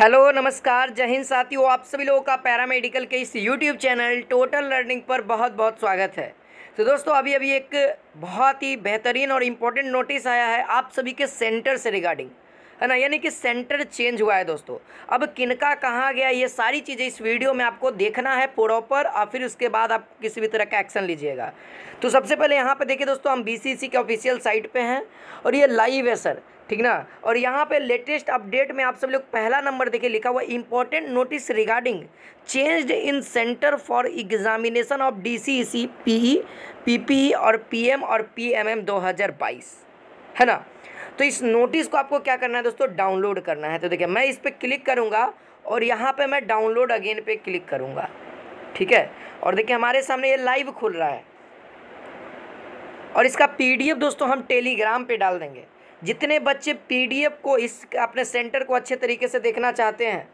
hello नमस्कार जय हिंद साथियों आप सभी लोगों का पैरामेडिकल के इस यूट्यूब चैनल टोटल लर्निंग पर बहुत बहुत स्वागत है तो दोस्तों अभी अभी एक बहुत ही बेहतरीन और इम्पोर्टेंट नोटिस आया है आप सभी के सेंटर से रिगार्डिंग है ना यानी कि सेंटर चेंज हुआ है दोस्तों अब किनका कहाँ गया ये सारी चीज़ें इस वीडियो में आपको देखना है प्रॉपर और फिर उसके बाद आप किसी भी तरह का एक्शन लीजिएगा तो सबसे पहले यहाँ पर देखिए दोस्तों हम बी के ऑफिशियल साइट पर हैं और ये लाइव है सर ठीक ना और यहाँ पे लेटेस्ट अपडेट में आप सब लोग पहला नंबर देखिए लिखा हुआ important notice regarding changed in centre for examination of D C C P PPE और पीएम और पीएमएम 2022 है ना तो इस नोटिस को आपको क्या करना है दोस्तों डाउनलोड करना है तो देखिए मैं इस पर क्लिक करूँगा और यहाँ पर मैं डाउनलोड अगेन पे क्लिक करूँगा ठीक है और देखिए हमारे सामने ये लाइव खुल रहा है और इसका एफ दोस्तों हम टेलीग्राम पर डाल देंगे जितने बच्चे पीडीएफ को इस अपने सेंटर को अच्छे तरीके से देखना चाहते हैं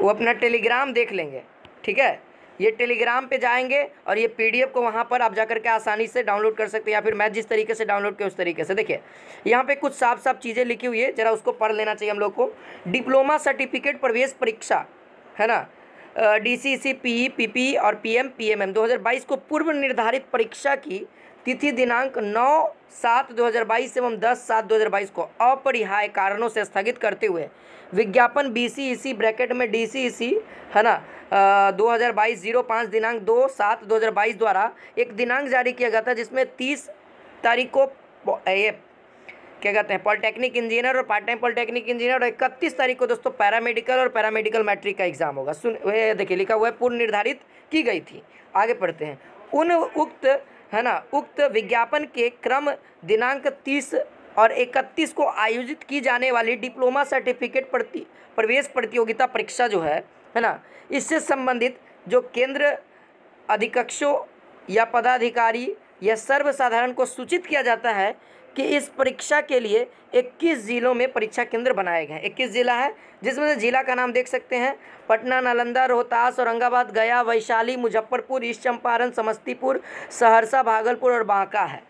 वो अपना टेलीग्राम देख लेंगे ठीक है ये टेलीग्राम पे जाएंगे और ये पीडीएफ को वहाँ पर आप जाकर के आसानी से डाउनलोड कर सकते हैं या फिर मैं जिस तरीके से डाउनलोड किया उस तरीके से देखिए यहाँ पे कुछ साफ साफ चीज़ें लिखी हुई है ज़रा उसको पढ़ लेना चाहिए हम लोग को डिप्लोमा सर्टिफिकेट प्रवेश परीक्षा है ना D C C P P P और P M P M M दो हज़ार बाईस को पूर्व निर्धारित परीक्षा की तिथि दिनांक 9 सात 2022 एवं 10 सात 2022 को अपरिहाय कारणों से स्थगित करते हुए विज्ञापन बी सी सी ब्रैकेट में डी सी सी है ना दो हज़ार बाईस जीरो पाँच दिनांक दो सात दो हज़ार बाईस द्वारा एक दिनांक जारी किया गया था जिसमें तीस तारीख को क्या कहते हैं पॉलिटेक्निक इंजीनियर और पार्ट टाइम पॉलिटेक्निक इंजीनियर और इकतीस तारीख को दोस्तों पैरामेडिकल और पैरामेडिकल मैट्रिक का एग्जाम होगा सुन देखिए लिखा हुआ है पूर्व निर्धारित की गई थी आगे पढ़ते हैं उन उक्त है ना उक्त विज्ञापन के क्रम दिनांक तीस और 31 को आयोजित की जाने वाली डिप्लोमा सर्टिफिकेट प्रति प्रवेश प्रतियोगिता परीक्षा जो है है ना इससे संबंधित जो केंद्र अधिकक्षों या पदाधिकारी यह सर्वसाधारण को सूचित किया जाता है कि इस परीक्षा के लिए 21 ज़िलों में परीक्षा केंद्र बनाए गए हैं 21 ज़िला है जिसमें से ज़िला का नाम देख सकते हैं पटना नालंदा रोहतास औरंगाबाद गया वैशाली मुजफ्फरपुर ईस्ट चंपारण समस्तीपुर सहरसा भागलपुर और बांका है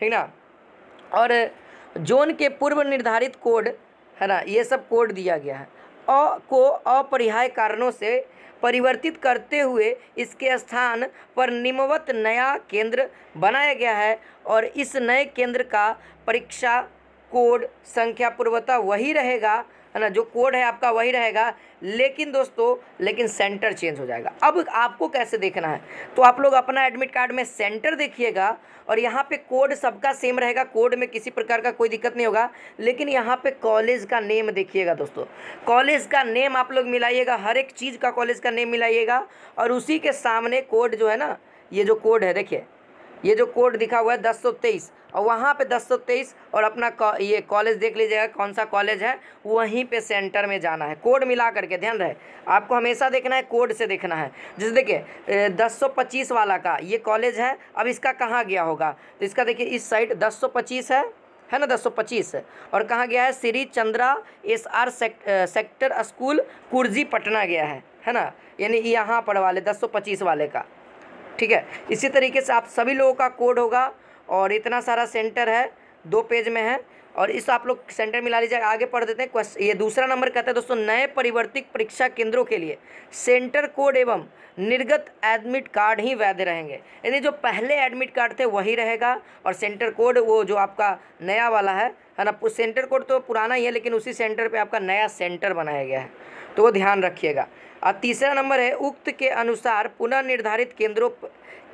ठीक ना और जोन के पूर्व निर्धारित कोड है ना ये सब कोड दिया गया है अ को अपरिहाय कारणों से परिवर्तित करते हुए इसके स्थान पर निमवत नया केंद्र बनाया गया है और इस नए केंद्र का परीक्षा कोड संख्या पूर्वता वही रहेगा है ना जो कोड है आपका वही रहेगा लेकिन दोस्तों लेकिन सेंटर चेंज हो जाएगा अब आपको कैसे देखना है तो आप लोग अपना एडमिट कार्ड में सेंटर देखिएगा और यहाँ पे कोड सबका सेम रहेगा कोड में किसी प्रकार का कोई दिक्कत नहीं होगा लेकिन यहाँ पे कॉलेज का नेम देखिएगा दोस्तों कॉलेज का नेम आप लोग मिलाइएगा हर एक चीज़ का कॉलेज का नेम मिलाइएगा और उसी के सामने कोड जो है ना ये जो कोड है देखिए ये जो कोड दिखा हुआ है दस सौ तेईस और वहाँ पे दस सौ तेईस और अपना कौ, ये कॉलेज देख लीजिएगा कौन सा कॉलेज है वहीं पे सेंटर में जाना है कोड मिला करके ध्यान रहे आपको हमेशा देखना है कोड से देखना है जैसे देखिए दस सौ पच्चीस वाला का ये कॉलेज है अब इसका कहाँ गया होगा तो इसका देखिए इस साइड दस सौ पच्चीस है है ना दस सौ पच्चीस और कहाँ गया है Shri Chandra S R sector school Kurji Patna गया है है ना यानी यहाँ पर वाले दस सौ पच्चीस वाले का ठीक है इसी तरीके से आप सभी लोगों का कोड होगा और इतना सारा सेंटर है दो पेज में है और इस आप लोग सेंटर मिला लीजिएगा आगे पढ़ देते हैं क्वेश्चन ये दूसरा नंबर कहता है दोस्तों नए परिवर्तित परीक्षा केंद्रों के लिए सेंटर कोड एवं निर्गत एडमिट कार्ड ही वैध रहेंगे यानी जो पहले एडमिट कार्ड थे वही रहेगा और सेंटर कोड वो जो आपका नया वाला है है ना सेंटर कोड तो पुराना ही है लेकिन उसी सेंटर पे आपका नया सेंटर बनाया गया है तो वो ध्यान रखिएगा और तीसरा नंबर है उक्त के अनुसार पुनः निर्धारित केंद्रों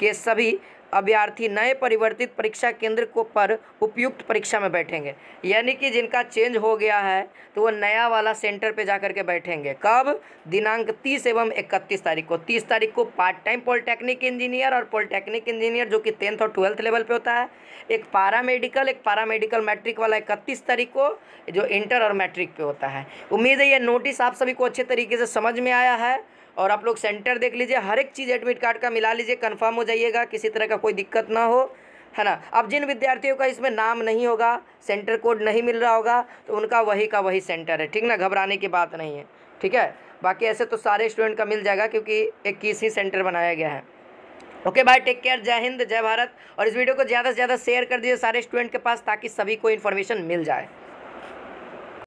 के सभी अभ्यर्थी नए परिवर्तित परीक्षा केंद्र को पर उपयुक्त परीक्षा में बैठेंगे यानी कि जिनका चेंज हो गया है तो वो नया वाला सेंटर पे जा कर के बैठेंगे कब दिनांक 30 एवं 31 तारीख को 30 तारीख को पार्ट टाइम पॉलिटेक्निक इंजीनियर और पॉलिटेक्निक इंजीनियर जो कि टेंथ और ट्वेल्थ लेवल पर होता है एक पारा मेडिकल एक पारा मेडिकल मैट्रिक वाला इकतीस तारीख को जो इंटर और मैट्रिक पे होता है उम्मीद है ये नोटिस आप सभी को अच्छे तरीके से समझ में आया है और आप लोग सेंटर देख लीजिए हर एक चीज़ एडमिट कार्ड का मिला लीजिए कन्फर्म हो जाइएगा किसी तरह का कोई दिक्कत ना हो है ना अब जिन विद्यार्थियों का इसमें नाम नहीं होगा सेंटर कोड नहीं मिल रहा होगा तो उनका वही का वही सेंटर है ठीक ना घबराने की बात नहीं है ठीक है बाकी ऐसे तो सारे स्टूडेंट का मिल जाएगा क्योंकि इक्कीस ही सेंटर बनाया गया है ओके बाय भाई टेक केयर जय हिंद जय भारत और इस वीडियो को ज़्यादा से ज़्यादा शेयर कर दीजिए सारे स्टूडेंट के पास ताकि सभी को इन्फॉर्मेशन मिल जाए